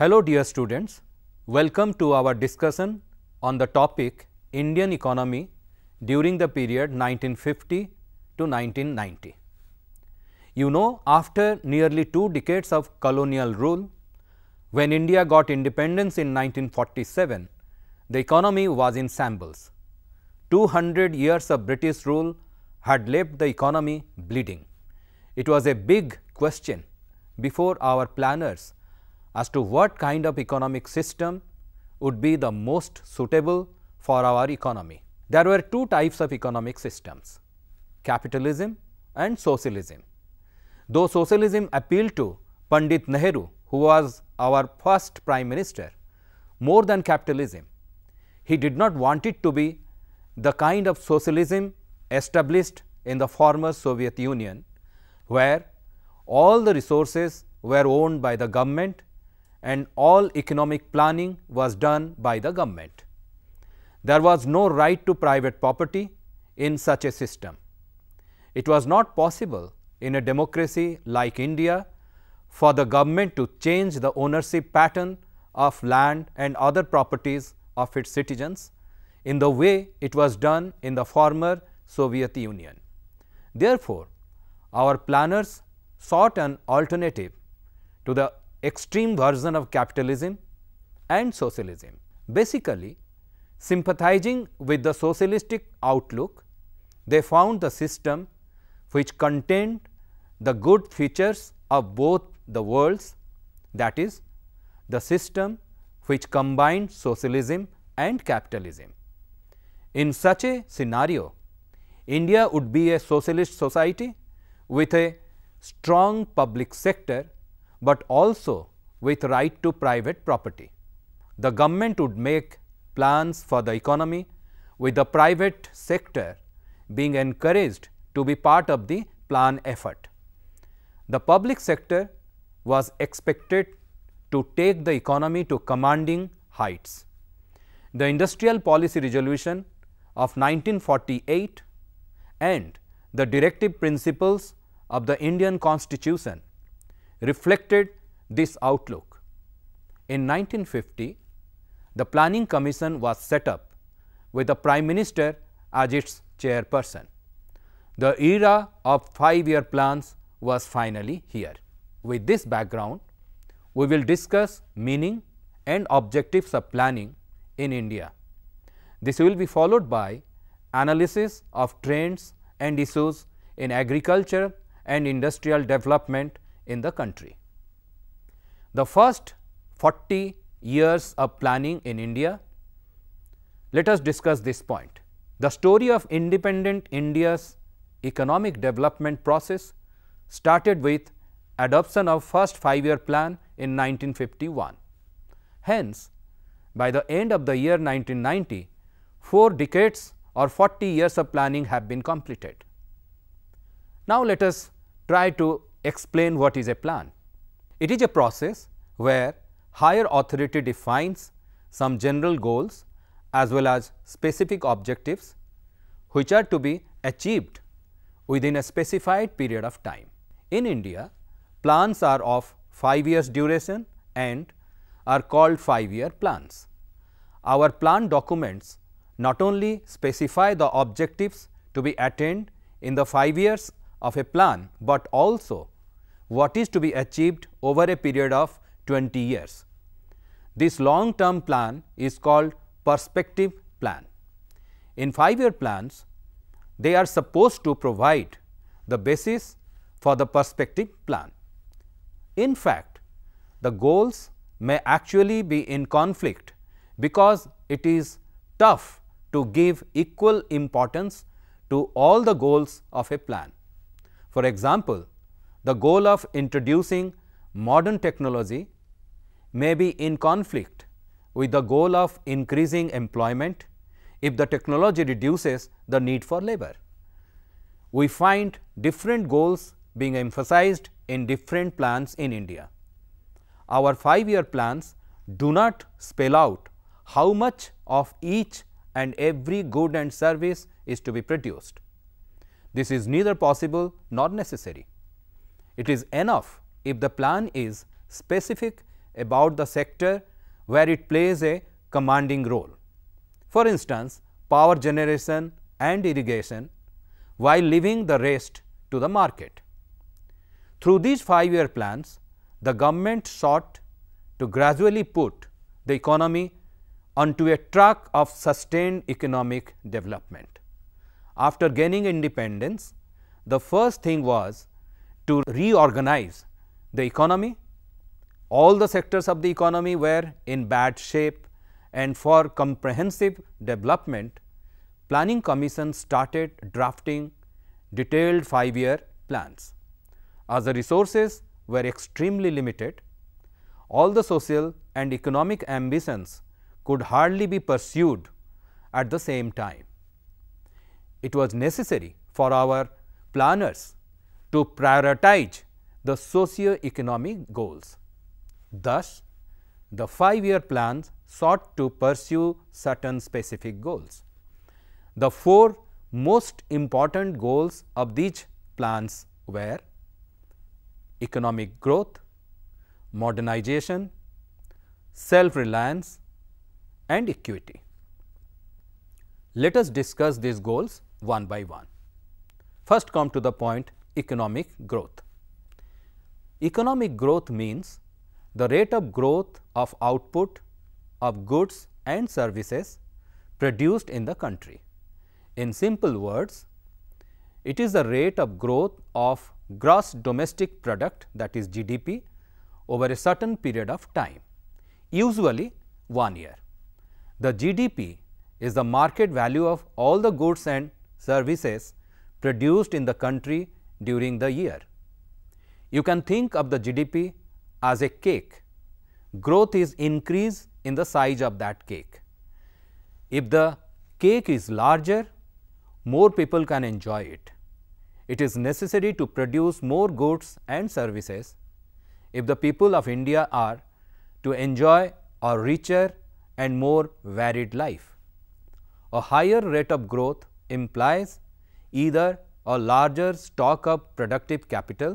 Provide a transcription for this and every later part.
Hello dear students, welcome to our discussion on the topic Indian economy during the period 1950 to 1990. You know after nearly two decades of colonial rule, when India got independence in 1947, the economy was in shambles. 200 years of British rule had left the economy bleeding. It was a big question before our planners as to what kind of economic system would be the most suitable for our economy. There were two types of economic systems, capitalism and socialism. Though socialism appealed to Pandit Nehru, who was our first prime minister, more than capitalism. He did not want it to be the kind of socialism established in the former Soviet Union, where all the resources were owned by the government and all economic planning was done by the government. There was no right to private property in such a system. It was not possible in a democracy like India for the government to change the ownership pattern of land and other properties of its citizens in the way it was done in the former Soviet Union. Therefore, our planners sought an alternative to the extreme version of capitalism and socialism. Basically, sympathizing with the socialistic outlook, they found the system which contained the good features of both the worlds that is the system which combined socialism and capitalism. In such a scenario, India would be a socialist society with a strong public sector but also with right to private property. The government would make plans for the economy with the private sector being encouraged to be part of the plan effort. The public sector was expected to take the economy to commanding heights. The Industrial Policy Resolution of 1948 and the directive principles of the Indian Constitution reflected this outlook. In 1950, the Planning Commission was set up with the Prime Minister as its chairperson. The era of five-year plans was finally here. With this background, we will discuss meaning and objectives of planning in India. This will be followed by analysis of trends and issues in agriculture and industrial development in the country. The first 40 years of planning in India, let us discuss this point. The story of independent India's economic development process started with adoption of first five year plan in 1951. Hence, by the end of the year 1990, four decades or 40 years of planning have been completed. Now, let us try to explain what is a plan. It is a process where higher authority defines some general goals as well as specific objectives which are to be achieved within a specified period of time. In India, plans are of 5 years duration and are called 5 year plans. Our plan documents not only specify the objectives to be attained in the 5 years of a plan, but also what is to be achieved over a period of 20 years. This long term plan is called perspective plan. In 5 year plans, they are supposed to provide the basis for the perspective plan. In fact, the goals may actually be in conflict because it is tough to give equal importance to all the goals of a plan. For example, the goal of introducing modern technology may be in conflict with the goal of increasing employment if the technology reduces the need for labor. We find different goals being emphasized in different plans in India. Our five year plans do not spell out how much of each and every good and service is to be produced. This is neither possible nor necessary. It is enough if the plan is specific about the sector where it plays a commanding role. For instance, power generation and irrigation while leaving the rest to the market. Through these five year plans, the government sought to gradually put the economy onto a track of sustained economic development. After gaining independence, the first thing was to reorganize the economy. All the sectors of the economy were in bad shape and for comprehensive development, planning commission started drafting detailed five year plans. As the resources were extremely limited, all the social and economic ambitions could hardly be pursued at the same time. It was necessary for our planners to prioritize the socio-economic goals. Thus, the five-year plans sought to pursue certain specific goals. The four most important goals of these plans were economic growth, modernization, self-reliance and equity. Let us discuss these goals one by one. First come to the point economic growth. Economic growth means the rate of growth of output of goods and services produced in the country. In simple words, it is the rate of growth of gross domestic product that is GDP over a certain period of time, usually one year. The GDP is the market value of all the goods and services produced in the country during the year. You can think of the GDP as a cake. Growth is increase in the size of that cake. If the cake is larger, more people can enjoy it. It is necessary to produce more goods and services if the people of India are to enjoy a richer and more varied life. A higher rate of growth implies either a larger stock of productive capital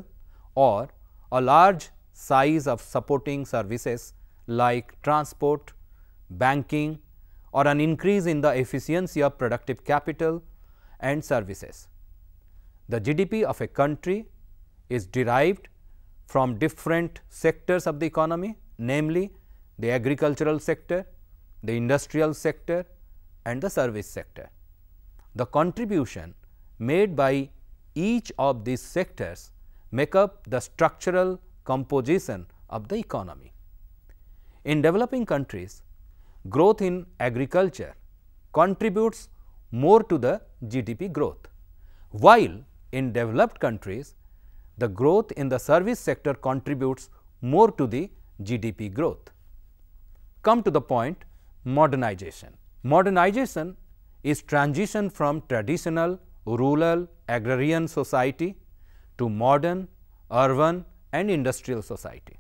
or a large size of supporting services like transport, banking or an increase in the efficiency of productive capital and services. The GDP of a country is derived from different sectors of the economy namely the agricultural sector, the industrial sector and the service sector. The contribution made by each of these sectors make up the structural composition of the economy. In developing countries, growth in agriculture contributes more to the GDP growth, while in developed countries, the growth in the service sector contributes more to the GDP growth. Come to the point modernization. Modernization is transition from traditional rural agrarian society to modern urban and industrial society.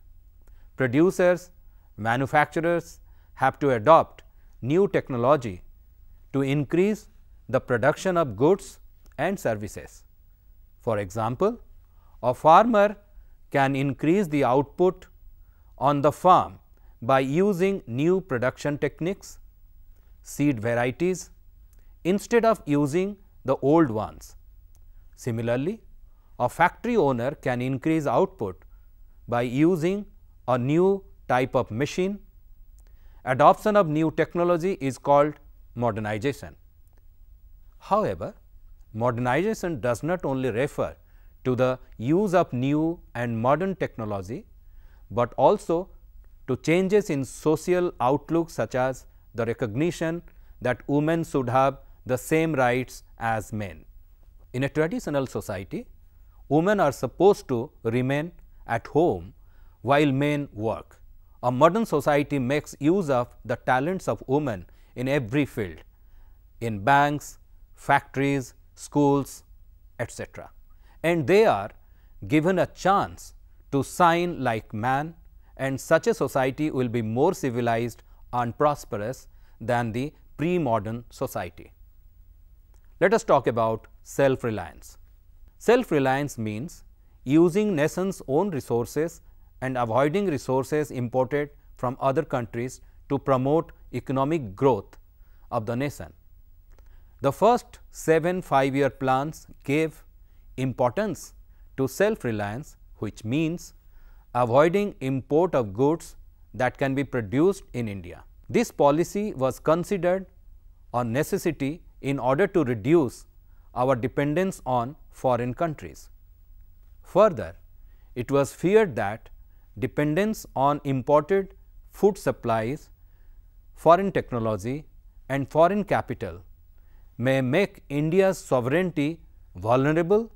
Producers, manufacturers have to adopt new technology to increase the production of goods and services. For example, a farmer can increase the output on the farm by using new production techniques, seed varieties, instead of using the old ones. Similarly, a factory owner can increase output by using a new type of machine. Adoption of new technology is called modernization. However, modernization does not only refer to the use of new and modern technology, but also to changes in social outlook such as the recognition that women should have the same rights as men. In a traditional society, women are supposed to remain at home while men work. A modern society makes use of the talents of women in every field, in banks, factories, schools, etc. And they are given a chance to shine like man and such a society will be more civilized and prosperous than the pre-modern society. Let us talk about self-reliance. Self-reliance means using nation's own resources and avoiding resources imported from other countries to promote economic growth of the nation. The first seven five-year plans gave importance to self-reliance, which means avoiding import of goods that can be produced in India. This policy was considered a necessity in order to reduce our dependence on foreign countries. Further, it was feared that dependence on imported food supplies, foreign technology and foreign capital may make India's sovereignty vulnerable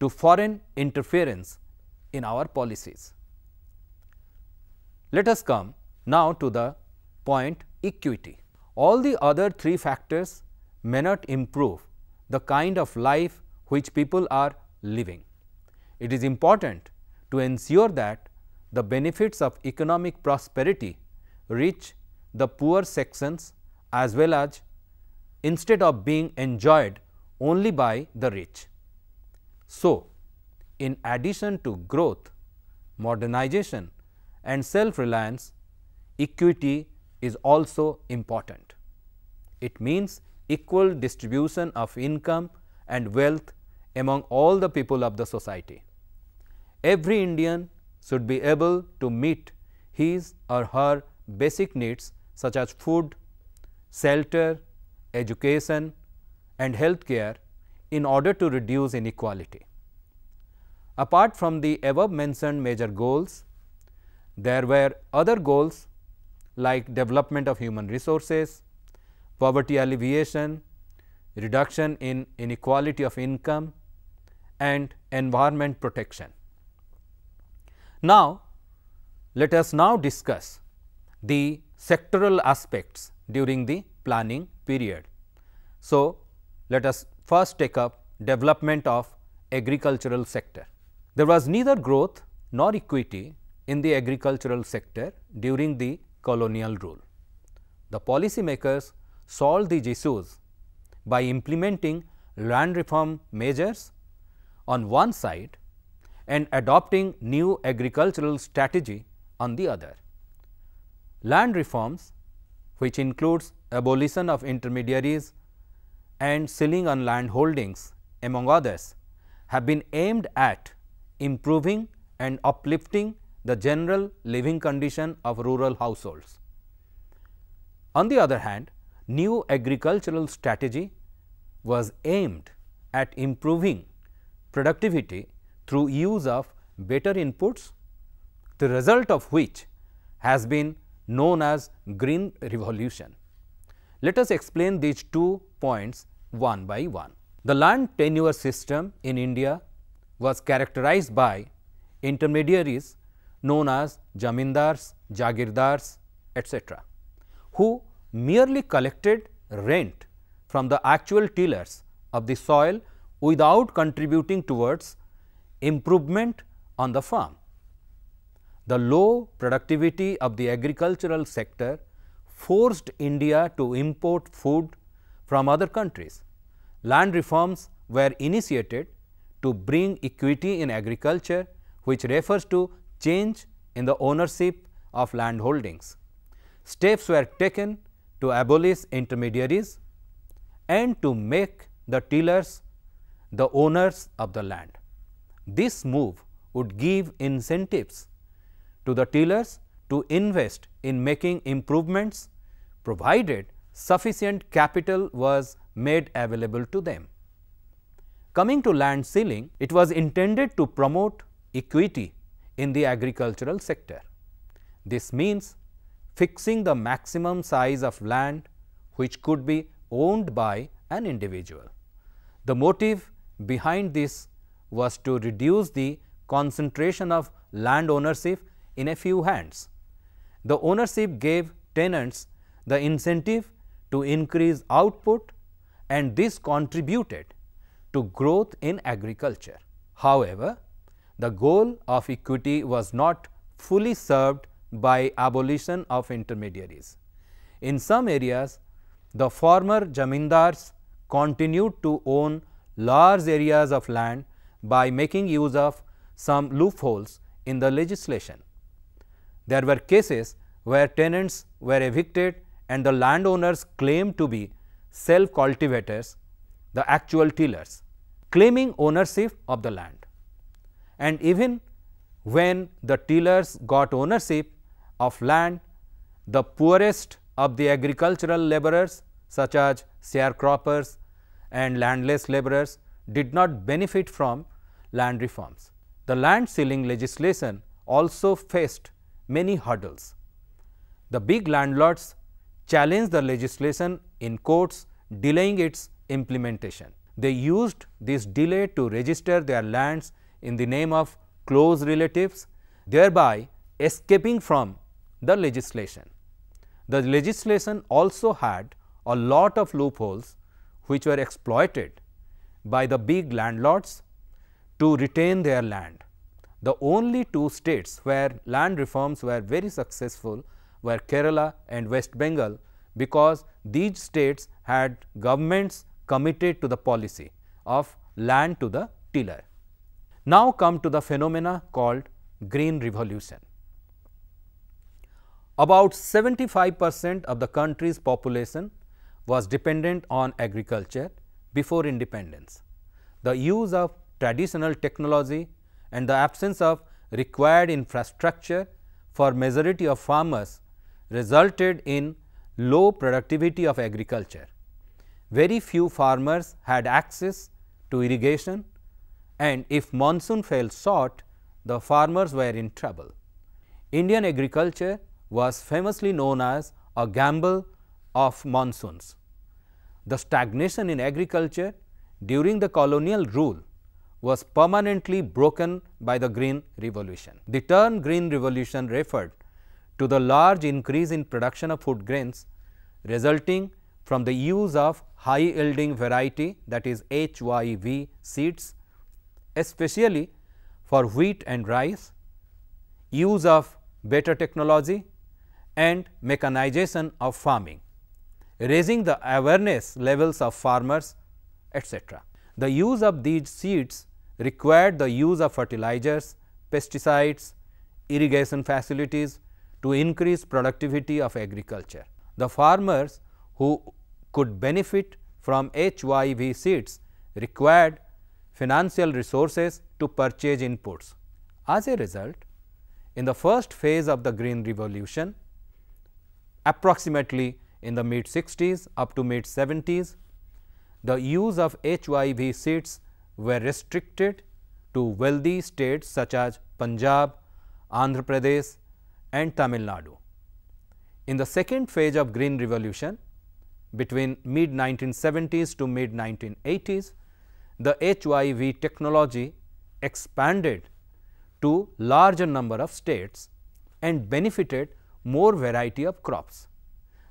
to foreign interference in our policies. Let us come now to the point equity. All the other three factors may not improve the kind of life which people are living. It is important to ensure that the benefits of economic prosperity reach the poor sections as well as instead of being enjoyed only by the rich. So, in addition to growth, modernization and self-reliance, equity is also important. It means equal distribution of income and wealth among all the people of the society. Every Indian should be able to meet his or her basic needs such as food, shelter, education and health care in order to reduce inequality. Apart from the above mentioned major goals, there were other goals like development of human resources, poverty alleviation, reduction in inequality of income and environment protection. Now, let us now discuss the sectoral aspects during the planning period. So, let us first take up development of agricultural sector. There was neither growth nor equity in the agricultural sector during the colonial rule. The policymakers solve these issues by implementing land reform measures on one side and adopting new agricultural strategy on the other. Land reforms, which includes abolition of intermediaries and selling on land holdings among others, have been aimed at improving and uplifting the general living condition of rural households. On the other hand, new agricultural strategy was aimed at improving productivity through use of better inputs, the result of which has been known as green revolution. Let us explain these two points one by one. The land tenure system in India was characterized by intermediaries known as jamindars, jagirdars, etc., who merely collected rent from the actual tillers of the soil without contributing towards improvement on the farm. The low productivity of the agricultural sector forced India to import food from other countries. Land reforms were initiated to bring equity in agriculture, which refers to change in the ownership of land holdings. Steps were taken to abolish intermediaries and to make the tillers the owners of the land. This move would give incentives to the tillers to invest in making improvements provided sufficient capital was made available to them. Coming to land selling, it was intended to promote equity in the agricultural sector. This means fixing the maximum size of land which could be owned by an individual. The motive behind this was to reduce the concentration of land ownership in a few hands. The ownership gave tenants the incentive to increase output and this contributed to growth in agriculture. However, the goal of equity was not fully served by abolition of intermediaries. In some areas, the former jamindars continued to own large areas of land by making use of some loopholes in the legislation. There were cases where tenants were evicted and the landowners claimed to be self cultivators, the actual tillers, claiming ownership of the land. And even when the tillers got ownership, of land, the poorest of the agricultural laborers such as sharecroppers and landless laborers did not benefit from land reforms. The land selling legislation also faced many hurdles. The big landlords challenged the legislation in courts delaying its implementation. They used this delay to register their lands in the name of close relatives, thereby escaping from the legislation. The legislation also had a lot of loopholes which were exploited by the big landlords to retain their land. The only two states where land reforms were very successful were Kerala and West Bengal because these states had governments committed to the policy of land to the tiller. Now come to the phenomena called green revolution. About 75 percent of the country's population was dependent on agriculture before independence. The use of traditional technology and the absence of required infrastructure for majority of farmers resulted in low productivity of agriculture. Very few farmers had access to irrigation and if monsoon fell short, the farmers were in trouble. Indian agriculture was famously known as a gamble of monsoons. The stagnation in agriculture during the colonial rule was permanently broken by the Green Revolution. The term Green Revolution referred to the large increase in production of food grains resulting from the use of high yielding variety that is HYV seeds, especially for wheat and rice, use of better technology and mechanization of farming, raising the awareness levels of farmers, etc. The use of these seeds required the use of fertilizers, pesticides, irrigation facilities to increase productivity of agriculture. The farmers who could benefit from HYV seeds required financial resources to purchase inputs. As a result, in the first phase of the green revolution, approximately in the mid 60s up to mid 70s. The use of HYV seeds were restricted to wealthy states such as Punjab, Andhra Pradesh and Tamil Nadu. In the second phase of Green Revolution between mid 1970s to mid 1980s, the HYV technology expanded to larger number of states and benefited more variety of crops.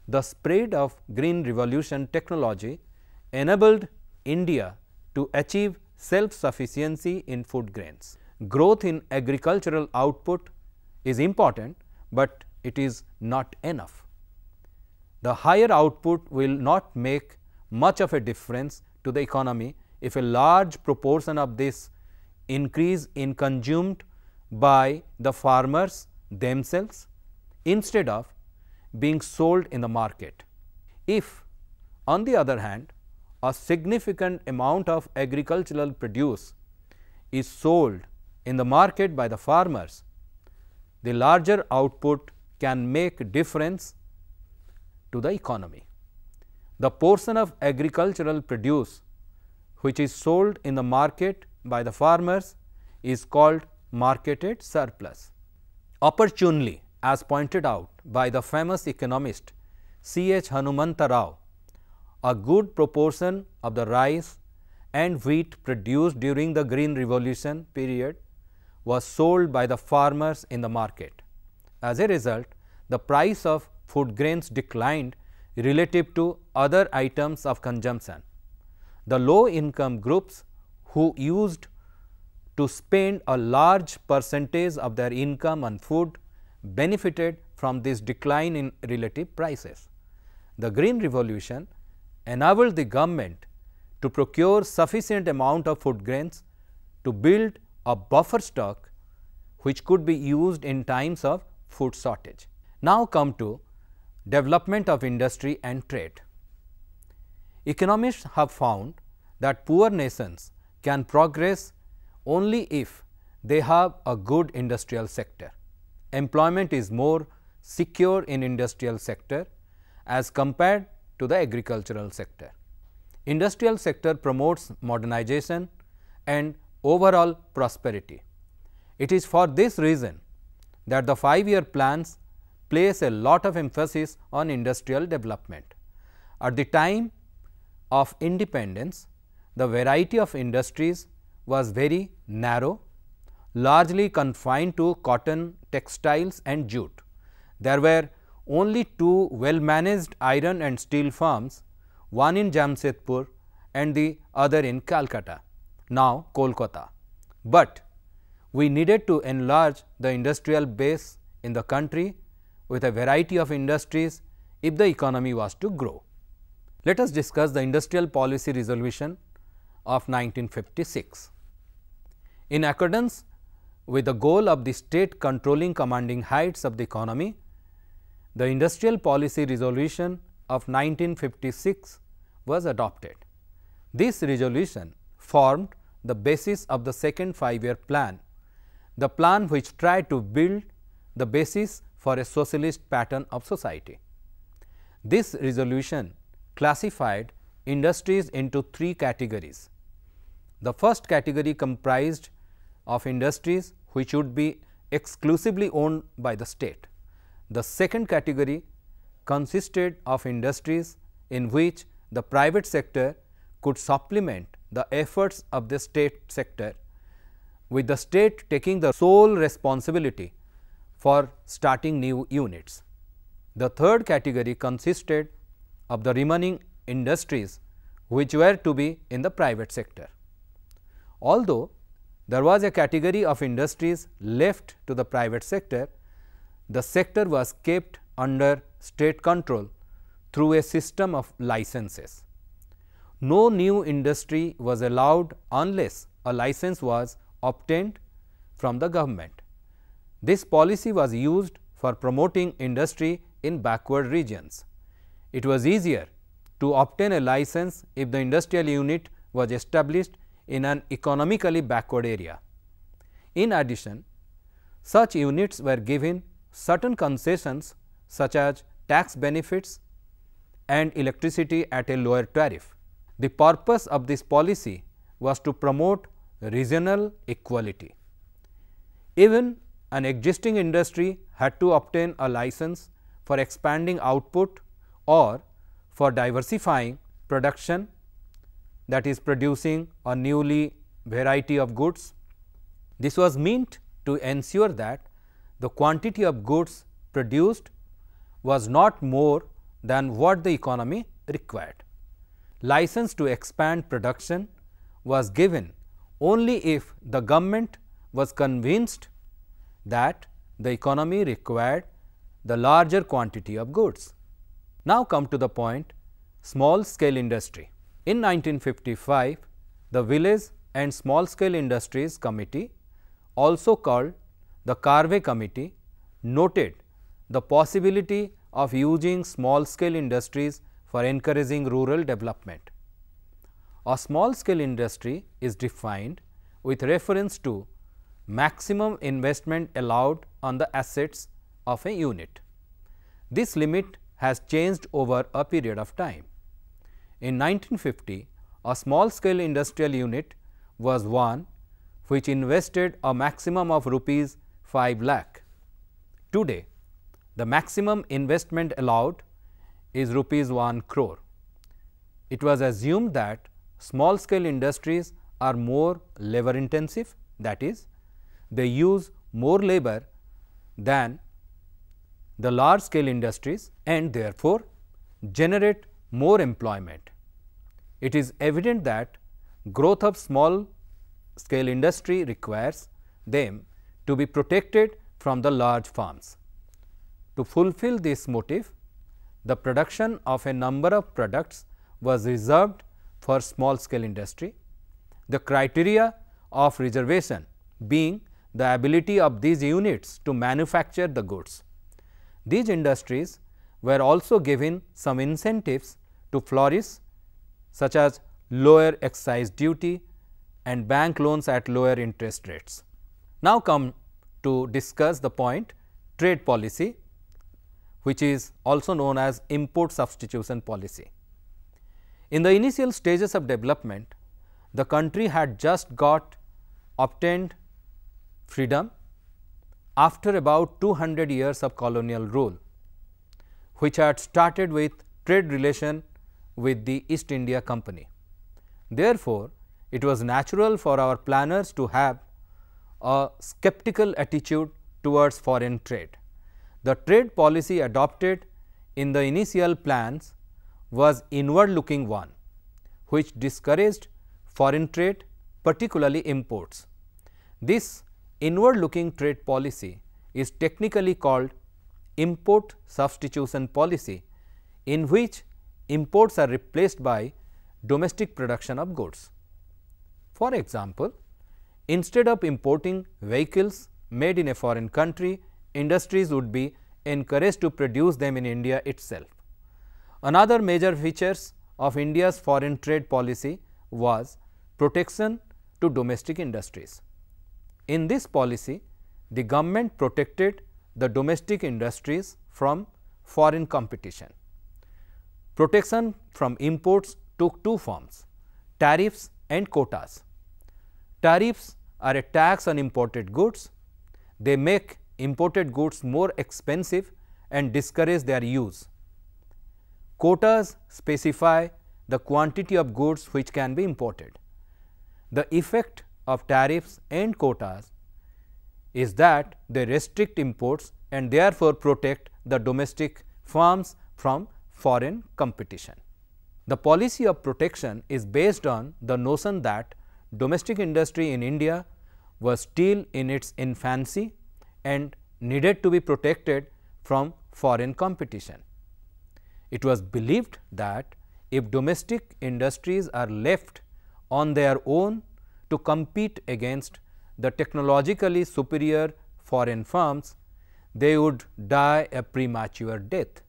The spread of green revolution technology enabled India to achieve self-sufficiency in food grains. Growth in agricultural output is important, but it is not enough. The higher output will not make much of a difference to the economy if a large proportion of this increase in consumed by the farmers themselves instead of being sold in the market. If, on the other hand, a significant amount of agricultural produce is sold in the market by the farmers, the larger output can make difference to the economy. The portion of agricultural produce which is sold in the market by the farmers is called marketed surplus. Opportunely, as pointed out by the famous economist C. H. Hanumanta Rao, a good proportion of the rice and wheat produced during the Green Revolution period was sold by the farmers in the market. As a result, the price of food grains declined relative to other items of consumption. The low income groups who used to spend a large percentage of their income on food benefited from this decline in relative prices. The green revolution enabled the government to procure sufficient amount of food grains to build a buffer stock which could be used in times of food shortage. Now come to development of industry and trade. Economists have found that poor nations can progress only if they have a good industrial sector employment is more secure in industrial sector as compared to the agricultural sector. Industrial sector promotes modernization and overall prosperity. It is for this reason that the five year plans place a lot of emphasis on industrial development. At the time of independence, the variety of industries was very narrow largely confined to cotton, textiles and jute. There were only two well managed iron and steel firms, one in Jamshedpur and the other in Calcutta, now Kolkata. But we needed to enlarge the industrial base in the country with a variety of industries if the economy was to grow. Let us discuss the industrial policy resolution of 1956. In accordance with the goal of the state controlling commanding heights of the economy, the Industrial Policy Resolution of 1956 was adopted. This resolution formed the basis of the second five-year plan, the plan which tried to build the basis for a socialist pattern of society. This resolution classified industries into three categories. The first category comprised of industries which would be exclusively owned by the state. The second category consisted of industries in which the private sector could supplement the efforts of the state sector with the state taking the sole responsibility for starting new units. The third category consisted of the remaining industries which were to be in the private sector. Although there was a category of industries left to the private sector. The sector was kept under state control through a system of licenses. No new industry was allowed unless a license was obtained from the government. This policy was used for promoting industry in backward regions. It was easier to obtain a license if the industrial unit was established in an economically backward area. In addition, such units were given certain concessions such as tax benefits and electricity at a lower tariff. The purpose of this policy was to promote regional equality. Even an existing industry had to obtain a license for expanding output or for diversifying production that is producing a newly variety of goods. This was meant to ensure that the quantity of goods produced was not more than what the economy required. License to expand production was given only if the government was convinced that the economy required the larger quantity of goods. Now, come to the point small scale industry. In 1955, the Village and Small Scale Industries Committee, also called the Carve Committee, noted the possibility of using small scale industries for encouraging rural development. A small scale industry is defined with reference to maximum investment allowed on the assets of a unit. This limit has changed over a period of time. In 1950, a small scale industrial unit was one which invested a maximum of rupees 5 lakh. Today, the maximum investment allowed is rupees 1 crore. It was assumed that small scale industries are more labor intensive that is they use more labor than the large scale industries and therefore, generate more employment. It is evident that growth of small scale industry requires them to be protected from the large farms. To fulfill this motive, the production of a number of products was reserved for small scale industry, the criteria of reservation being the ability of these units to manufacture the goods. These industries were also given some incentives to flourish such as lower excise duty and bank loans at lower interest rates. Now, come to discuss the point trade policy which is also known as import substitution policy. In the initial stages of development, the country had just got obtained freedom after about 200 years of colonial rule, which had started with trade relation with the East India Company. Therefore, it was natural for our planners to have a skeptical attitude towards foreign trade. The trade policy adopted in the initial plans was inward looking one, which discouraged foreign trade particularly imports. This inward looking trade policy is technically called import substitution policy in which imports are replaced by domestic production of goods. For example, instead of importing vehicles made in a foreign country, industries would be encouraged to produce them in India itself. Another major features of India's foreign trade policy was protection to domestic industries. In this policy, the government protected the domestic industries from foreign competition. Protection from imports took two forms, tariffs and quotas. Tariffs are a tax on imported goods. They make imported goods more expensive and discourage their use. Quotas specify the quantity of goods which can be imported. The effect of tariffs and quotas is that they restrict imports and therefore protect the domestic firms from foreign competition. The policy of protection is based on the notion that domestic industry in India was still in its infancy and needed to be protected from foreign competition. It was believed that if domestic industries are left on their own to compete against the technologically superior foreign firms, they would die a premature death.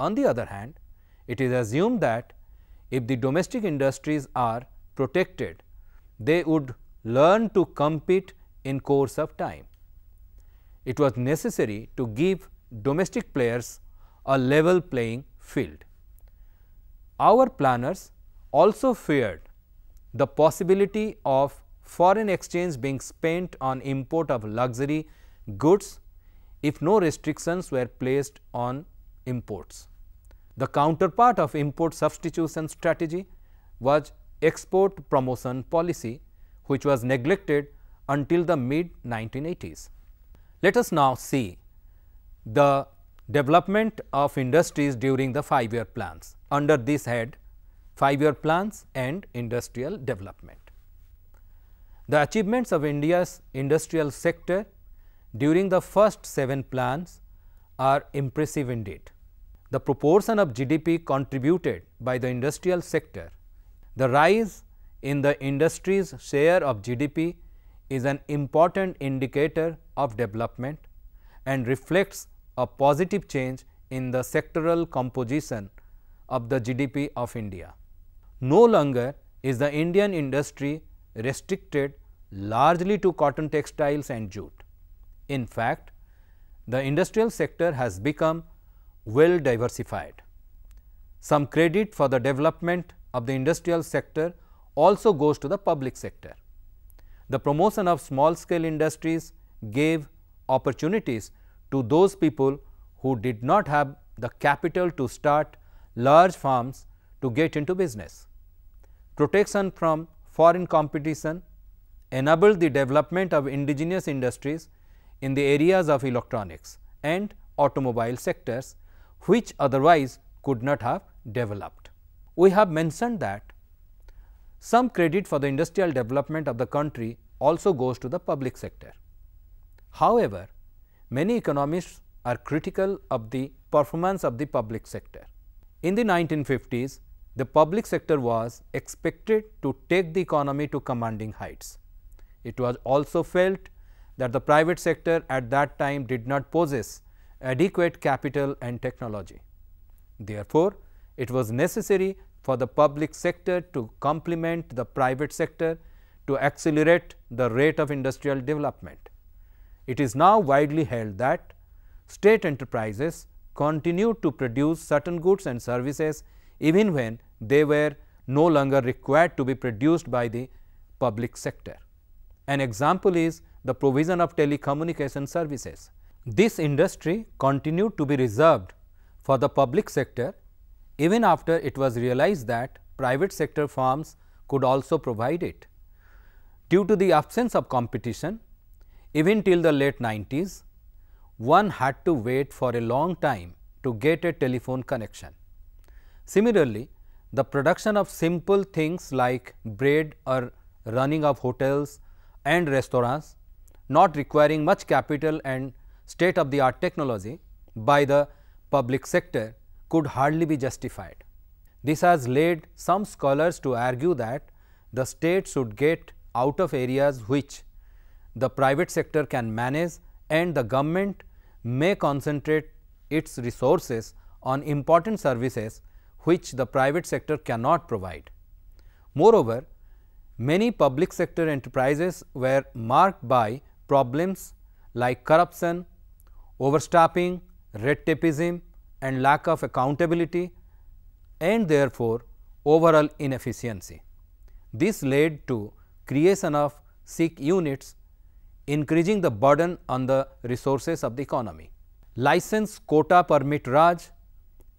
On the other hand, it is assumed that if the domestic industries are protected, they would learn to compete in course of time. It was necessary to give domestic players a level playing field. Our planners also feared the possibility of foreign exchange being spent on import of luxury goods if no restrictions were placed on imports. The counterpart of import substitution strategy was export promotion policy, which was neglected until the mid 1980s. Let us now see the development of industries during the five year plans under this head five year plans and industrial development. The achievements of India's industrial sector during the first seven plans are impressive indeed the proportion of GDP contributed by the industrial sector. The rise in the industry's share of GDP is an important indicator of development and reflects a positive change in the sectoral composition of the GDP of India. No longer is the Indian industry restricted largely to cotton textiles and jute. In fact, the industrial sector has become well diversified. Some credit for the development of the industrial sector also goes to the public sector. The promotion of small scale industries gave opportunities to those people who did not have the capital to start large firms to get into business. Protection from foreign competition enabled the development of indigenous industries in the areas of electronics and automobile sectors which otherwise could not have developed. We have mentioned that some credit for the industrial development of the country also goes to the public sector. However, many economists are critical of the performance of the public sector. In the 1950s, the public sector was expected to take the economy to commanding heights. It was also felt that the private sector at that time did not possess adequate capital and technology. Therefore, it was necessary for the public sector to complement the private sector to accelerate the rate of industrial development. It is now widely held that state enterprises continue to produce certain goods and services even when they were no longer required to be produced by the public sector. An example is the provision of telecommunication services. This industry continued to be reserved for the public sector even after it was realized that private sector firms could also provide it. Due to the absence of competition, even till the late 90s, one had to wait for a long time to get a telephone connection. Similarly, the production of simple things like bread or running of hotels and restaurants, not requiring much capital and state of the art technology by the public sector could hardly be justified. This has led some scholars to argue that the state should get out of areas which the private sector can manage and the government may concentrate its resources on important services which the private sector cannot provide. Moreover, many public sector enterprises were marked by problems like corruption, overstaffing, red tapeism and lack of accountability and therefore, overall inefficiency. This led to creation of sick units increasing the burden on the resources of the economy. License quota permit Raj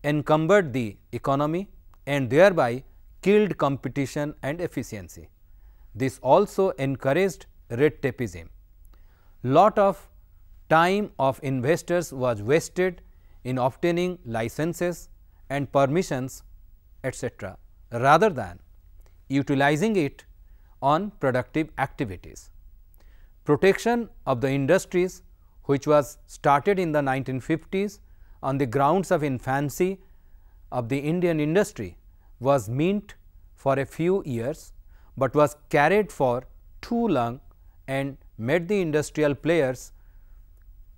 encumbered the economy and thereby killed competition and efficiency. This also encouraged red tapeism. Lot of time of investors was wasted in obtaining licenses and permissions etc., rather than utilizing it on productive activities. Protection of the industries which was started in the 1950s on the grounds of infancy of the Indian industry was meant for a few years, but was carried for too long and made the industrial players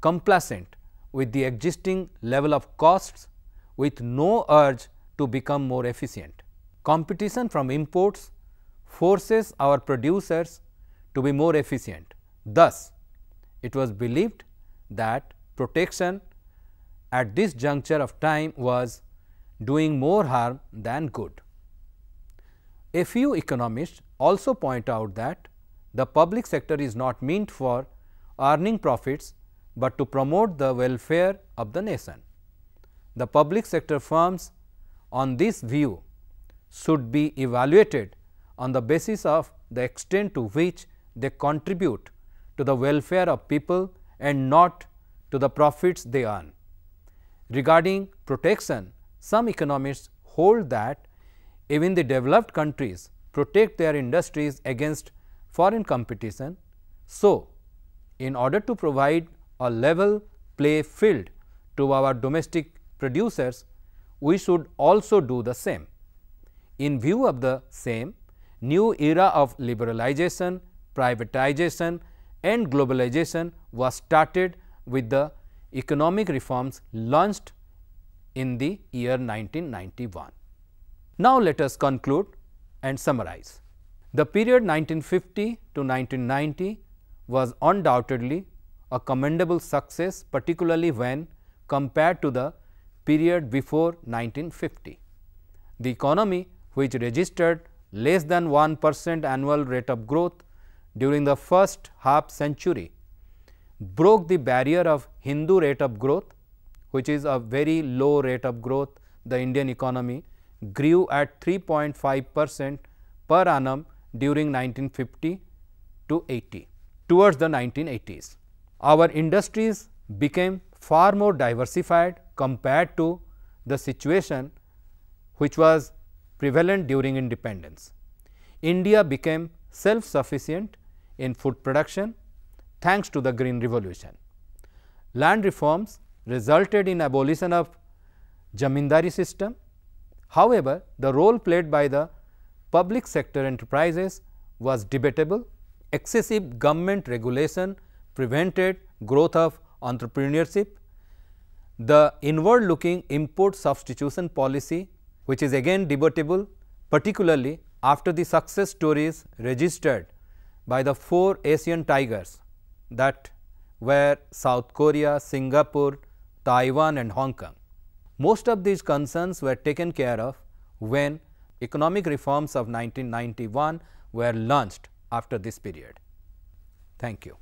complacent with the existing level of costs with no urge to become more efficient. Competition from imports forces our producers to be more efficient. Thus, it was believed that protection at this juncture of time was doing more harm than good. A few economists also point out that the public sector is not meant for earning profits but to promote the welfare of the nation. The public sector firms on this view should be evaluated on the basis of the extent to which they contribute to the welfare of people and not to the profits they earn. Regarding protection, some economists hold that even the developed countries protect their industries against foreign competition. So, in order to provide a level play field to our domestic producers, we should also do the same. In view of the same, new era of liberalization, privatization and globalization was started with the economic reforms launched in the year 1991. Now, let us conclude and summarize. The period 1950 to 1990 was undoubtedly a commendable success particularly when compared to the period before 1950. The economy which registered less than 1 percent annual rate of growth during the first half century broke the barrier of Hindu rate of growth which is a very low rate of growth the Indian economy grew at 3.5 percent per annum during 1950 to 80 towards the 1980s our industries became far more diversified compared to the situation which was prevalent during independence. India became self-sufficient in food production thanks to the green revolution. Land reforms resulted in abolition of jamindari system. However, the role played by the public sector enterprises was debatable, excessive government regulation prevented growth of entrepreneurship. The inward looking import substitution policy which is again debatable particularly after the success stories registered by the four Asian tigers that were South Korea, Singapore, Taiwan and Hong Kong. Most of these concerns were taken care of when economic reforms of 1991 were launched after this period. Thank you.